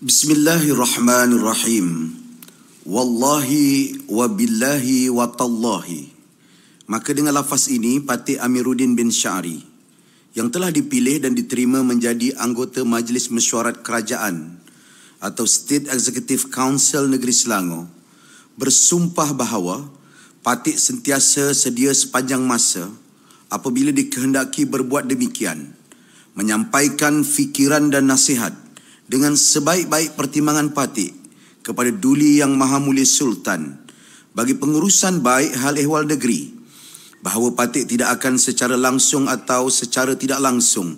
بسم Wallahi, الرحمن الرحيم والله وبالله maka dengan lafaz ini Patik Amiruddin bin Syari yang telah dipilih dan diterima menjadi anggota Majlis Mesyuarat Kerajaan atau State Executive Council Negeri Selangor bersumpah bahawa Patik sentiasa sedia sepanjang masa apabila dikehendaki berbuat demikian menyampaikan fikiran dan nasihat dengan sebaik-baik pertimbangan patik kepada duli yang maha mulia Sultan bagi pengurusan baik hal ehwal negeri bahawa patik tidak akan secara langsung atau secara tidak langsung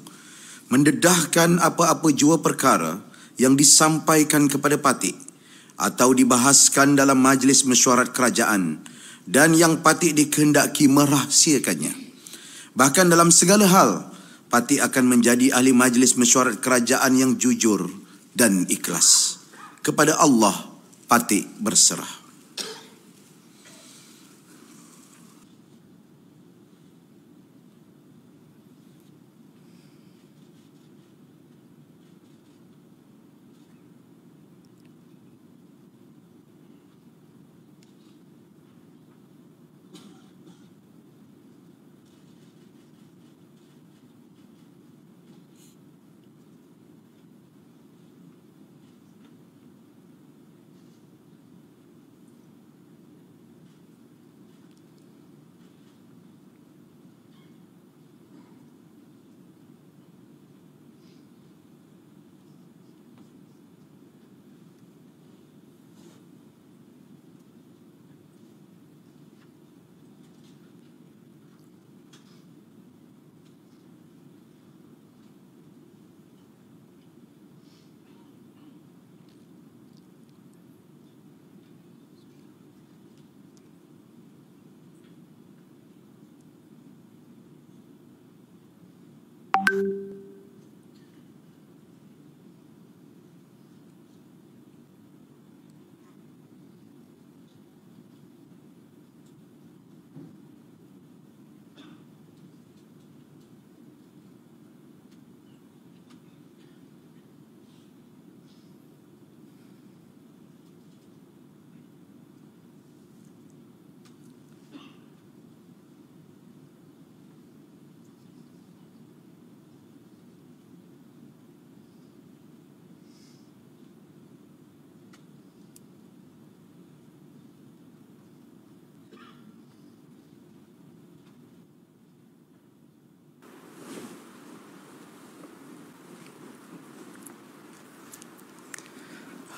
mendedahkan apa-apa jua perkara yang disampaikan kepada patik atau dibahaskan dalam majlis mesyuarat kerajaan dan yang patik dikehendaki merahsiakannya. Bahkan dalam segala hal, patik akan menjadi ahli majlis mesyuarat kerajaan yang jujur dan ikhlas. Kepada Allah patik berserah.